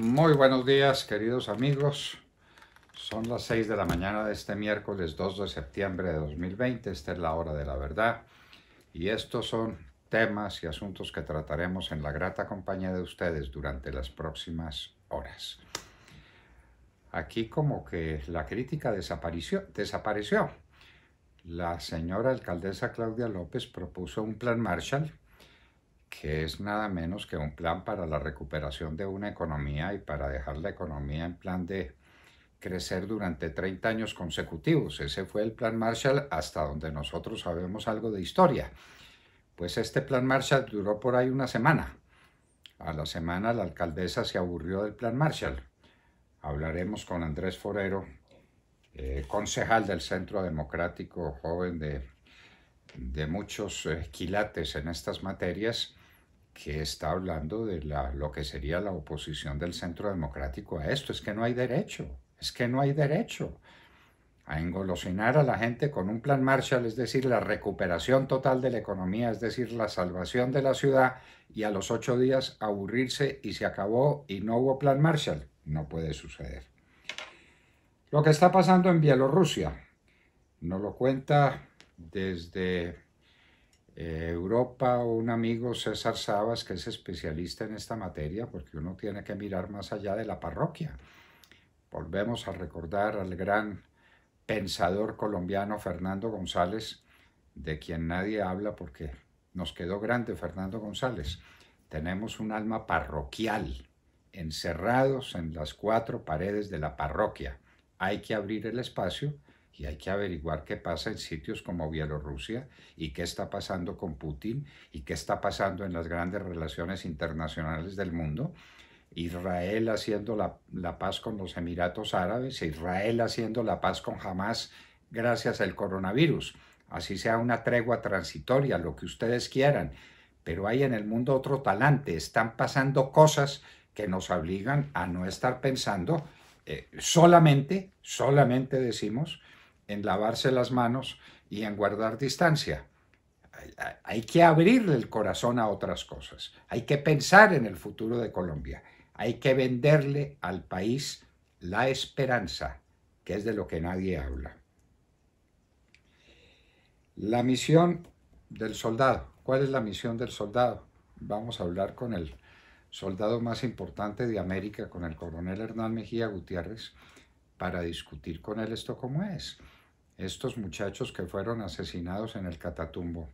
Muy buenos días, queridos amigos. Son las 6 de la mañana de este miércoles 2 de septiembre de 2020. Esta es la hora de la verdad. Y estos son temas y asuntos que trataremos en la grata compañía de ustedes durante las próximas horas. Aquí como que la crítica desapareció. desapareció. La señora alcaldesa Claudia López propuso un plan Marshall que es nada menos que un plan para la recuperación de una economía y para dejar la economía en plan de crecer durante 30 años consecutivos. Ese fue el plan Marshall hasta donde nosotros sabemos algo de historia. Pues este plan Marshall duró por ahí una semana. A la semana la alcaldesa se aburrió del plan Marshall. Hablaremos con Andrés Forero, eh, concejal del Centro Democrático Joven de, de muchos eh, quilates en estas materias que está hablando de lo que sería la oposición del centro democrático a esto. Es que no hay derecho, es que no hay derecho a engolosinar a la gente con un plan Marshall, es decir, la recuperación total de la economía, es decir, la salvación de la ciudad, y a los ocho días aburrirse y se acabó y no hubo plan Marshall. No puede suceder. Lo que está pasando en Bielorrusia nos lo cuenta desde eh, Europa, un amigo César Sabas, que es especialista en esta materia, porque uno tiene que mirar más allá de la parroquia. Volvemos a recordar al gran pensador colombiano Fernando González, de quien nadie habla porque nos quedó grande Fernando González. Tenemos un alma parroquial, encerrados en las cuatro paredes de la parroquia. Hay que abrir el espacio y hay que averiguar qué pasa en sitios como Bielorrusia y qué está pasando con Putin y qué está pasando en las grandes relaciones internacionales del mundo. Israel haciendo la, paz con los Emiratos Árabes, Israel haciendo la paz con Hamas gracias al coronavirus. Así sea una tregua transitoria, lo que ustedes quieran. Pero hay en el mundo otro talante. Están pasando cosas que nos obligan a no estar pensando eh, solamente, solamente decimos, en lavarse las manos y en guardar distancia. Hay, que abrirle el corazón a otras cosas. Hay que pensar en el futuro de Colombia. Hay que venderle al país la esperanza, que es de lo que nadie habla. La misión del soldado. ¿Cuál es la misión del soldado? Vamos a hablar con el soldado más importante de América, con el coronel Hernán Mejía Gutiérrez, para discutir con él esto como es. Estos muchachos que fueron asesinados en el Catatumbo,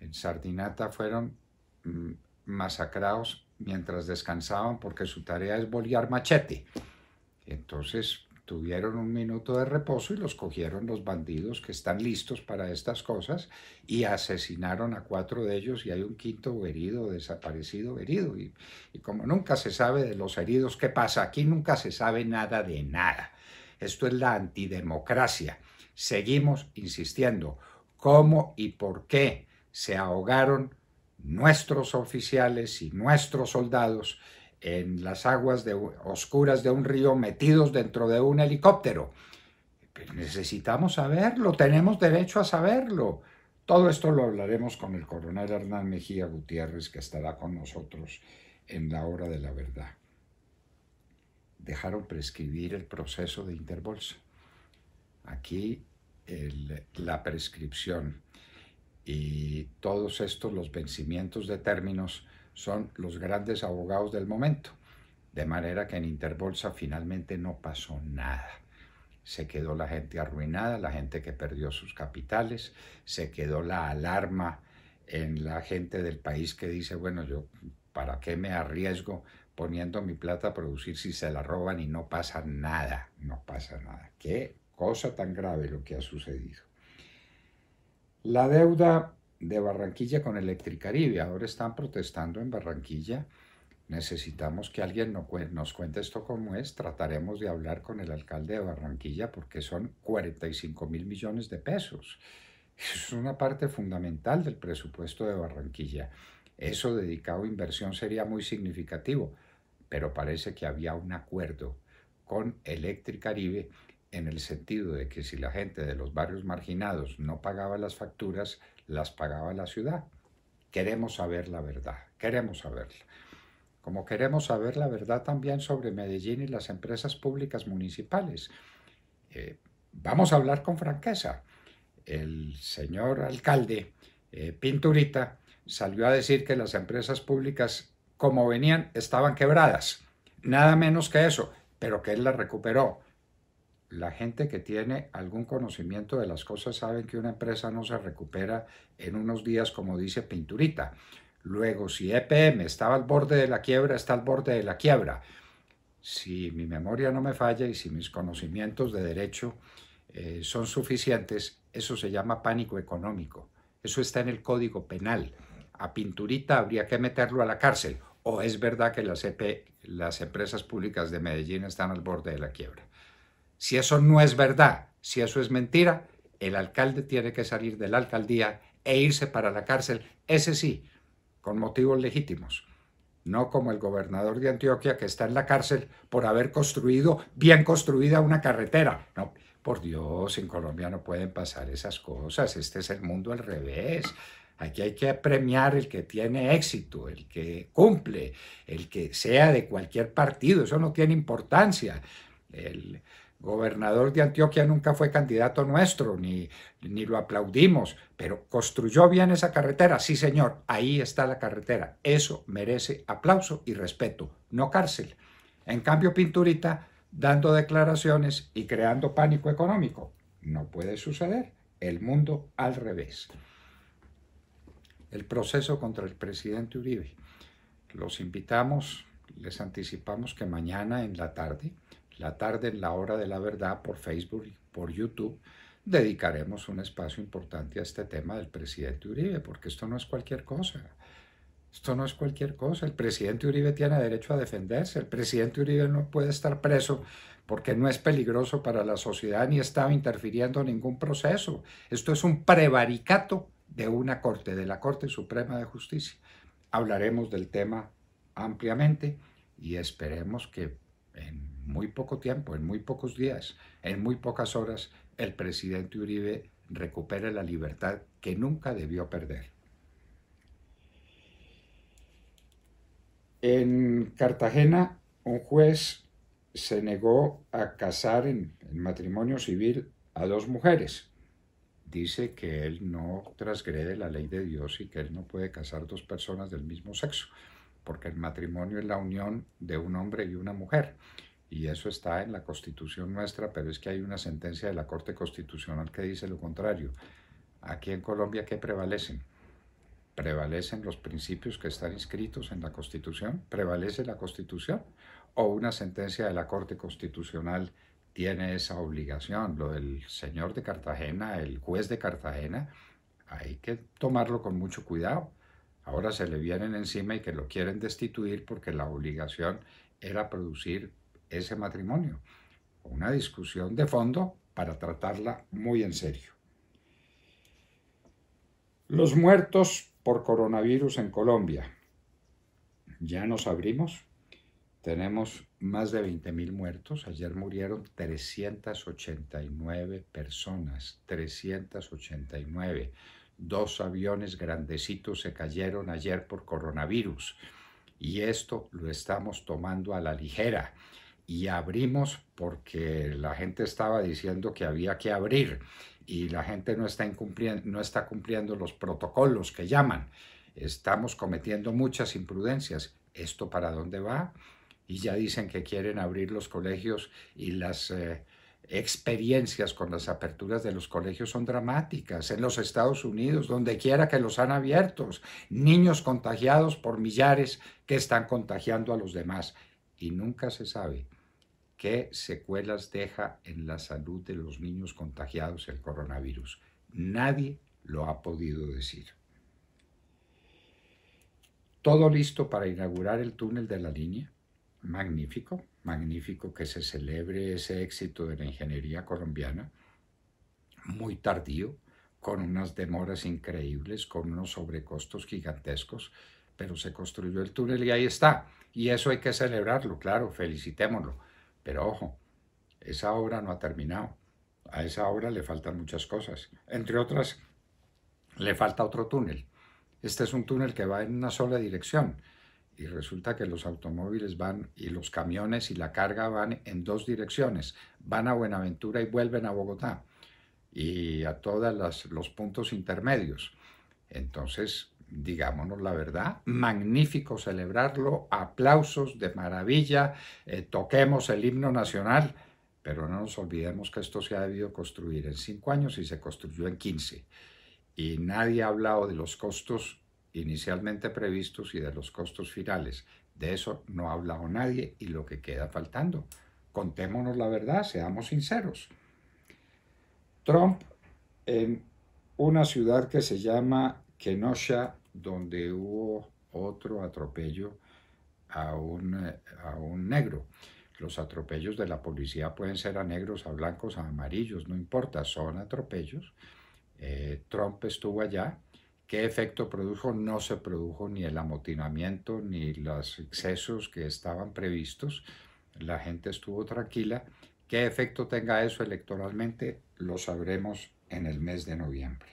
en Sardinata, fueron mm, masacrados mientras descansaban porque su tarea es bolear machete. Entonces tuvieron un minuto de reposo y los cogieron los bandidos que están listos para estas cosas y asesinaron a cuatro de ellos y hay un quinto herido, desaparecido, herido. Y, y como nunca se sabe de los heridos, ¿qué pasa? Aquí nunca se sabe nada de nada. Esto es la antidemocracia seguimos insistiendo cómo y por qué se ahogaron nuestros oficiales y nuestros soldados en las aguas oscuras de un río metidos dentro de un helicóptero. Pues necesitamos saberlo, tenemos derecho a saberlo. Todo esto lo hablaremos con el coronel Hernán Mejía Gutiérrez, que estará con nosotros en la hora de la verdad. Dejaron prescribir el proceso de interbolsa. Aquí la prescripción y todos estos, los vencimientos de términos, son los grandes abogados del momento. De manera que en Interbolsa finalmente no pasó nada. Se quedó la gente arruinada, la gente que perdió sus capitales, se quedó la alarma en la gente del país que dice, bueno, yo, ¿para qué me arriesgo poniendo mi plata a producir si se la roban y no pasa nada? No pasa nada. ¿Qué cosa tan grave lo que ha sucedido. La deuda de Barranquilla con Electricaribe, ahora están protestando en Barranquilla. Necesitamos que alguien nos cuente esto cómo es. Trataremos de hablar con el alcalde de Barranquilla porque son 45 mil millones de pesos. Es una parte fundamental del presupuesto de Barranquilla. Eso dedicado a inversión sería muy significativo, pero parece que había un acuerdo con Electricaribe en el sentido de que si la gente de los barrios marginados no pagaba las facturas, las pagaba la ciudad. Queremos saber la verdad, queremos saberla. Como queremos saber la verdad también sobre Medellín y las empresas públicas municipales. Eh, vamos a hablar con franqueza. El señor alcalde eh, Pinturita salió a decir que las empresas públicas, como venían, estaban quebradas. Nada menos que eso, pero que él las recuperó la gente que tiene algún conocimiento de las cosas sabe que una empresa no se recupera en unos días, como dice Pinturita. Luego, si EPM estaba al borde de la quiebra, está al borde de la quiebra. Si mi memoria no me falla y si mis conocimientos de derecho eh, son suficientes, eso se llama pánico económico. Eso está en el Código Penal. A Pinturita habría que meterlo a la cárcel. ¿O es verdad que las e empresas públicas de Medellín están al borde de la quiebra? Si eso no es verdad, si eso es mentira, el alcalde tiene que salir de la alcaldía e irse para la cárcel, ese sí, con motivos legítimos, no como el gobernador de Antioquia que está en la cárcel por haber construido bien construida una carretera. No, por Dios, en Colombia no pueden pasar esas cosas, este es el mundo al revés. Aquí hay que premiar el que tiene éxito, el que cumple, el que sea de cualquier partido, eso no tiene importancia. El, gobernador de Antioquia nunca fue candidato nuestro, ni, lo aplaudimos, pero construyó bien esa carretera. Sí, señor, ahí está la carretera. Eso merece aplauso y respeto, no cárcel. En cambio, Pinturita dando declaraciones y creando pánico económico. No puede suceder. El mundo al revés. El proceso contra el presidente Uribe. Los invitamos, les anticipamos que mañana en la tarde la tarde en la hora de la verdad por Facebook y por YouTube, dedicaremos un espacio importante a este tema del presidente Uribe, porque esto no es cualquier cosa. Esto no es cualquier cosa. El presidente Uribe tiene derecho a defenderse. El presidente Uribe no puede estar preso porque no es peligroso para la sociedad ni estaba interfiriendo en ningún proceso. Esto es un prevaricato de una corte, de la Corte Suprema de Justicia. Hablaremos del tema ampliamente y esperemos que en muy poco tiempo, en muy pocos días, en muy pocas horas, el presidente Uribe recupere la libertad que nunca debió perder. En Cartagena, un juez se negó a casar en, matrimonio civil a dos mujeres. Dice que él no transgrede la ley de Dios y que él no puede casar dos personas del mismo sexo, porque el matrimonio es la unión de un hombre y una mujer y eso está en la constitución nuestra, pero es que hay una sentencia de la Corte Constitucional que dice lo contrario. Aquí en Colombia, ¿qué prevalecen? ¿Prevalecen los principios que están inscritos en la Constitución? ¿Prevalece la Constitución? ¿O una sentencia de la Corte Constitucional tiene esa obligación? Lo del señor de Cartagena, el juez de Cartagena, hay que tomarlo con mucho cuidado. Ahora se le vienen encima y que lo quieren destituir porque la obligación era producir ese matrimonio. Una discusión de fondo para tratarla muy en serio. Los muertos por coronavirus en Colombia. Ya nos abrimos. Tenemos más de 20.000 muertos. Ayer murieron 389 personas. 389. Dos aviones grandecitos se cayeron ayer por coronavirus. Y esto lo estamos tomando a la ligera y abrimos porque la gente estaba diciendo que había que abrir y la gente no está, incumpliendo, no está cumpliendo los protocolos que llaman. Estamos cometiendo muchas imprudencias. ¿Esto para dónde va? Y ya dicen que quieren abrir los colegios y las... Eh, experiencias con las aperturas de los colegios son dramáticas. En los Estados Unidos, donde quiera que los han abierto, niños contagiados por millares que están contagiando a los demás. Y nunca se sabe ¿Qué secuelas deja en la salud de los niños contagiados el coronavirus? Nadie lo ha podido decir. Todo listo para inaugurar el túnel de la línea. Magnífico, magnífico que se celebre ese éxito de la ingeniería colombiana. Muy tardío, con unas demoras increíbles, con unos sobrecostos gigantescos, pero se construyó el túnel y ahí está. Y eso hay que celebrarlo, claro, felicitémoslo pero ojo, esa obra no ha terminado. A esa obra le faltan muchas cosas. Entre otras, le falta otro túnel. Este es un túnel que va en una sola dirección y resulta que los automóviles van y los camiones y la carga van en dos direcciones. Van a Buenaventura y vuelven a Bogotá y a todos los puntos intermedios. Entonces, digámonos la verdad, magnífico celebrarlo, aplausos de maravilla, eh, toquemos el himno nacional, pero no nos olvidemos que esto se ha debido construir en cinco años y se construyó en 15. Y nadie ha hablado de los costos inicialmente previstos y de los costos finales. De eso no ha hablado nadie y lo que queda faltando. Contémonos la verdad, seamos sinceros. Trump en una ciudad que se llama Kenosha, donde hubo otro atropello a un, a negro. Los atropellos de la policía pueden ser a negros, a blancos, a amarillos, no importa, son atropellos. Eh, Trump estuvo allá. ¿Qué efecto produjo? No se produjo ni el amotinamiento ni los excesos que estaban previstos. La gente estuvo tranquila. ¿Qué efecto tenga eso electoralmente? Lo sabremos en el mes de noviembre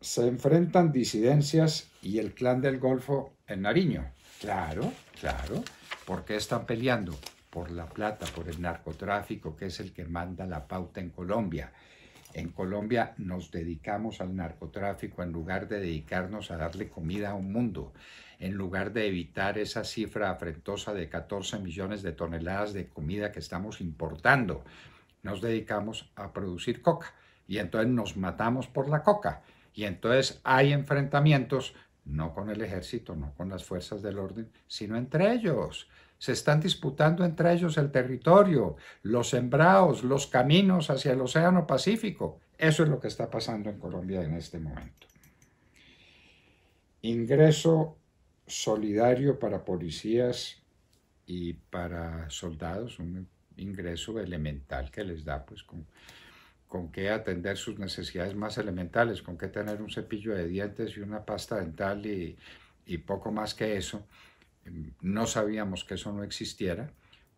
se enfrentan disidencias y el clan del Golfo en Nariño. Claro, claro. ¿Por qué están peleando? Por la plata, por el narcotráfico, que es el que manda la pauta en Colombia. En Colombia nos dedicamos al narcotráfico en lugar de dedicarnos a darle comida a un mundo, en lugar de evitar esa cifra afrentosa de 14 millones de toneladas de comida que estamos importando. Nos dedicamos a producir coca y entonces nos matamos por la coca. Y entonces hay enfrentamientos, no con el ejército, no con las fuerzas del orden, sino entre ellos. Se están disputando entre ellos el territorio, los sembrados, los caminos hacia el Océano Pacífico. Eso es lo que está pasando en Colombia en este momento. Ingreso solidario para policías y para soldados, un ingreso elemental que les da pues con con qué atender sus necesidades más elementales, con qué tener un cepillo de dientes y una pasta dental y, poco más que eso. Em, no sabíamos que eso no existiera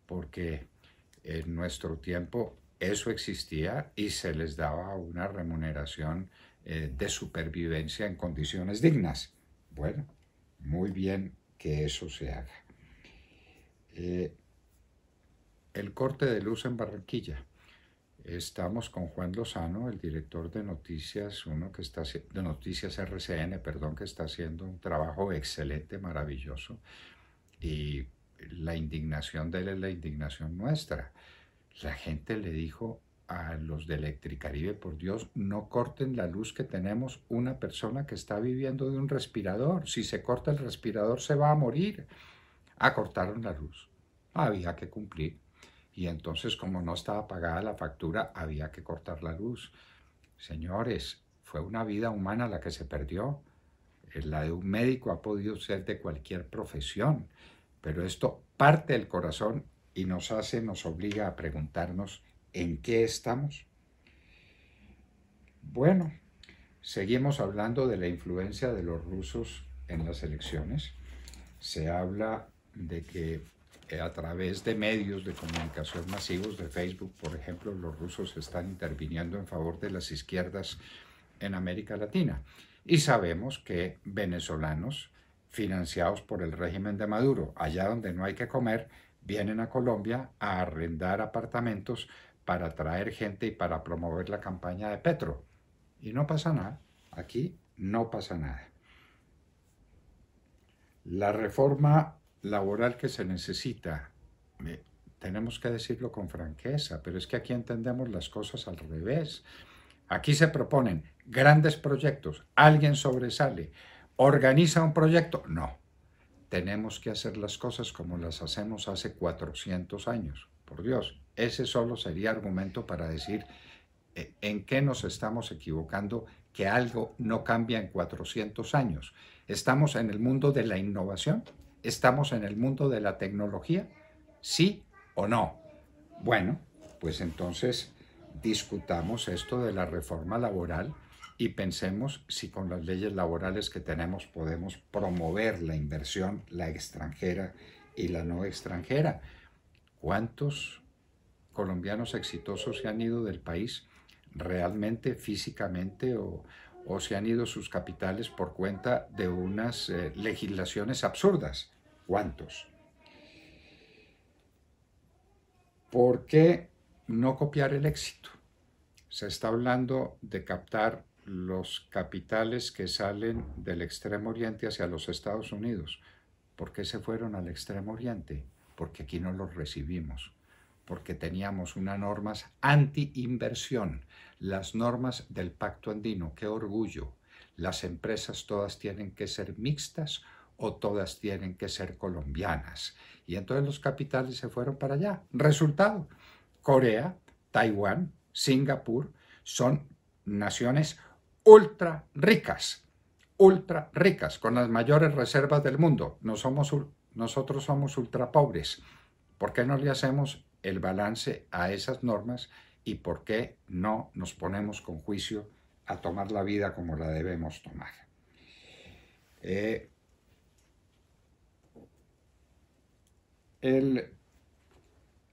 porque en nuestro tiempo eso existía y se les daba una remuneración eh, de supervivencia en condiciones dignas. Bueno, muy bien que eso se haga. Eh, el corte de luz en Barranquilla. Estamos con Juan Lozano, el director de noticias, uno que está de noticias RCN, perdón, que está haciendo un trabajo excelente, maravilloso. Y la indignación de él es la indignación nuestra. La gente le dijo a los de Electricaribe, por Dios, no corten la luz que tenemos una persona que está viviendo de un respirador. Si se corta el respirador se va a morir. Acortaron ah, la luz. Había que cumplir. Y entonces, como no estaba pagada la factura, había que cortar la luz. Señores, fue una vida humana la que se perdió. Eh, la de un médico ha podido ser de cualquier profesión, pero esto parte el corazón y nos hace, nos obliga a preguntarnos en qué estamos. Bueno, seguimos hablando de la influencia de los rusos en las elecciones. Se habla de que a través de medios de comunicación masivos, de Facebook, por ejemplo, los rusos están interviniendo en favor de las izquierdas en América Latina. Y sabemos que venezolanos financiados por el régimen de Maduro, allá donde no hay que comer, vienen a Colombia a arrendar apartamentos para atraer gente y para promover la campaña de Petro. Y no pasa nada, aquí no pasa nada. La reforma laboral que se necesita, tenemos que decirlo con franqueza, pero es que aquí entendemos las cosas al revés. Aquí se proponen grandes proyectos, alguien sobresale, organiza un proyecto. No, tenemos que hacer las cosas como las hacemos hace 400 años. Por Dios, ese solo sería argumento para decir eh, en qué nos estamos equivocando, que algo no cambia en 400 años. Estamos en el mundo de la innovación, ¿Estamos en el mundo de la tecnología? ¿Sí o no? Bueno, pues entonces discutamos esto de la reforma laboral y pensemos si con las leyes laborales que tenemos podemos promover la inversión, la extranjera y la no extranjera. ¿Cuántos colombianos exitosos se han ido del país realmente, físicamente o o se han ido sus capitales por cuenta de unas eh, legislaciones absurdas. ¿Cuántos? ¿Por qué no copiar el éxito? Se está hablando de captar los capitales que salen del Extremo Oriente hacia los Estados Unidos. ¿Por qué se fueron al Extremo Oriente? Porque aquí no los recibimos porque teníamos unas normas anti-inversión, las normas del Pacto Andino, qué orgullo. Las empresas todas tienen que ser mixtas o todas tienen que ser colombianas. Y entonces los capitales se fueron para allá. Resultado, Corea, Taiwán, Singapur son naciones ultra ricas, ultra ricas, con las mayores reservas del mundo. nosotros somos ultra pobres. ¿Por qué no le hacemos el balance a esas normas y por qué no nos ponemos con juicio a tomar la vida como la debemos tomar. Eh, el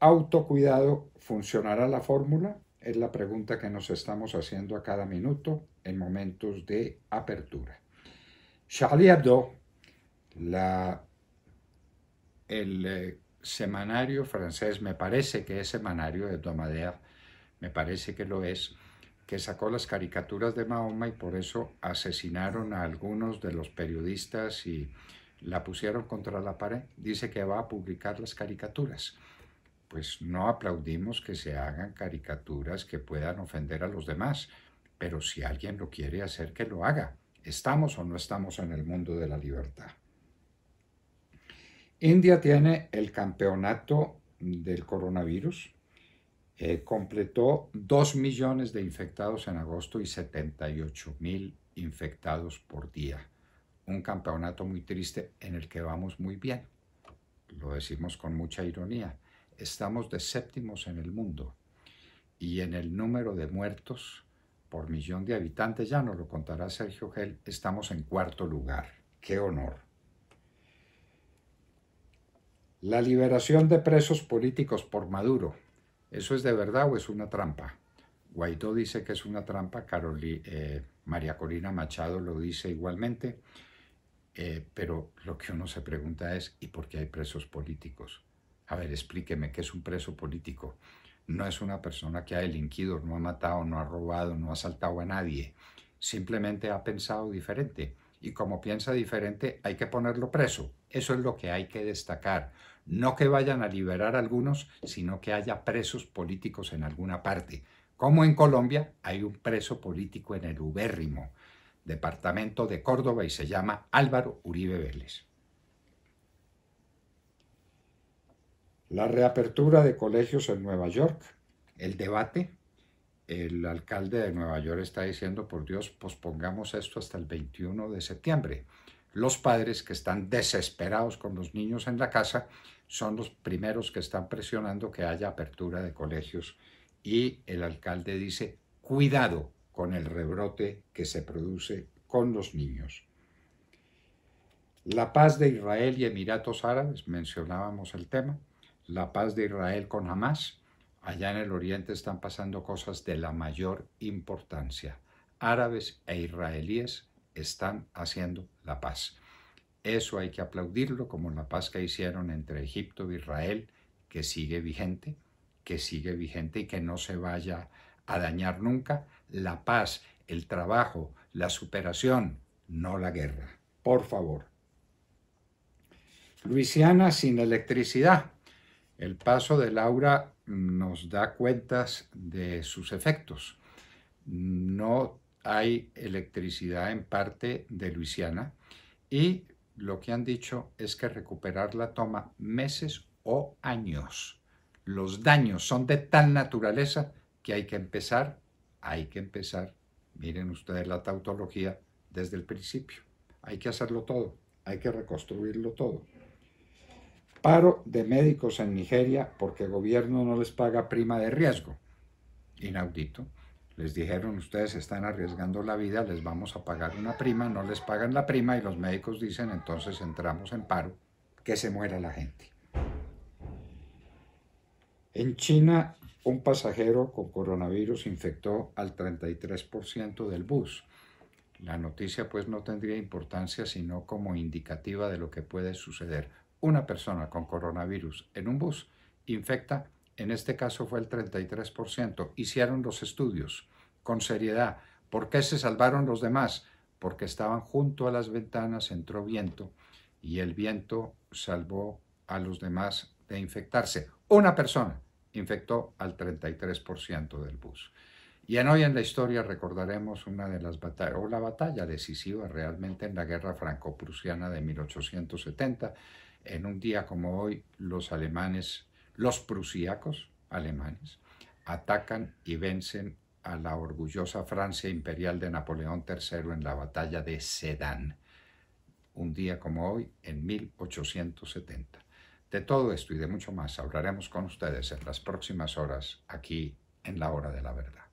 autocuidado funcionará la fórmula? Es la pregunta que nos estamos haciendo a cada minuto en momentos de apertura. Charlie la, el eh, semanario francés, me parece que es semanario de hebdomadaire, me parece que lo es, que sacó las caricaturas de Mahoma y por eso asesinaron a algunos de los periodistas y la pusieron contra la pared. Dice que va a publicar las caricaturas. Pues no aplaudimos que se hagan caricaturas que puedan ofender a los demás, pero si alguien lo quiere hacer, que lo haga. ¿Estamos o no estamos en el mundo de la libertad? India tiene el campeonato del coronavirus. Eh, completó 2 millones de infectados en agosto y 78 mil infectados por día. Un campeonato muy triste en el que vamos muy bien. Lo decimos con mucha ironía. Estamos de séptimos en el mundo y en el número de muertos por millón de habitantes, ya nos lo contará Sergio Gel, estamos en cuarto lugar. ¡Qué honor! La liberación de presos políticos por Maduro. ¿Eso es de verdad o es una trampa? Guaidó dice que es una trampa, eh, María Corina Machado lo dice igualmente, eh, pero lo que uno se pregunta es, ¿y por qué hay presos políticos? A ver, explíqueme, ¿qué es un preso político? No es una persona que ha delinquido, no ha matado, no ha robado, no ha asaltado a nadie, simplemente ha pensado diferente y como piensa diferente hay que ponerlo preso. Eso es lo que hay que destacar. No que vayan a liberar algunos, sino que haya presos políticos en alguna parte. Como en Colombia hay un preso político en el Ubérrimo, departamento de Córdoba, y se llama Álvaro Uribe Vélez. La reapertura de colegios en Nueva York, el debate el alcalde de Nueva York está diciendo, por Dios, pospongamos esto hasta el 21 de septiembre. Los padres que están desesperados con los niños en la casa son los primeros que están presionando que haya apertura de colegios y el alcalde dice, cuidado con el rebrote que se produce con los niños. La paz de Israel y Emiratos Árabes, mencionábamos el tema, la paz de Israel con Hamas, allá en el oriente están pasando cosas de la mayor importancia. Árabes e israelíes están haciendo la paz. Eso hay que aplaudirlo como la paz que hicieron entre Egipto e Israel, que sigue vigente, que sigue vigente y que no se vaya a dañar nunca. La paz, el trabajo, la superación, no la guerra. Por favor. Luisiana sin electricidad. El paso de Laura nos da cuentas de sus efectos. No hay electricidad en parte de Luisiana y lo que han dicho es que recuperarla toma meses o años. Los daños son de tal naturaleza que hay que empezar, hay que empezar, miren ustedes la tautología, desde el principio. Hay que hacerlo todo, hay que reconstruirlo todo. Paro de médicos en Nigeria porque el gobierno no les paga prima de riesgo. Inaudito. Les dijeron, ustedes están arriesgando la vida, les vamos a pagar una prima, no les pagan la prima y los médicos dicen, entonces entramos en paro, que se muera la gente. En China, un pasajero con coronavirus infectó al 33% del bus. La noticia pues no tendría importancia sino como indicativa de lo que puede suceder una persona con coronavirus en un bus infecta, en este caso fue el 33%. Hicieron los estudios con seriedad. ¿Por qué se salvaron los demás? Porque estaban junto a las ventanas, entró viento y el viento salvó a los demás de infectarse. Una persona infectó al 33% del bus. Y en hoy en la historia recordaremos una de las batallas, o la batalla decisiva realmente en la guerra franco-prusiana de 1870, en un día como hoy, los alemanes, los prusiacos alemanes, atacan y vencen a la orgullosa Francia imperial de Napoleón III en la batalla de Sedan, un día como hoy, en 1870. De todo esto y de mucho más hablaremos con ustedes en las próximas horas aquí en la Hora de la Verdad.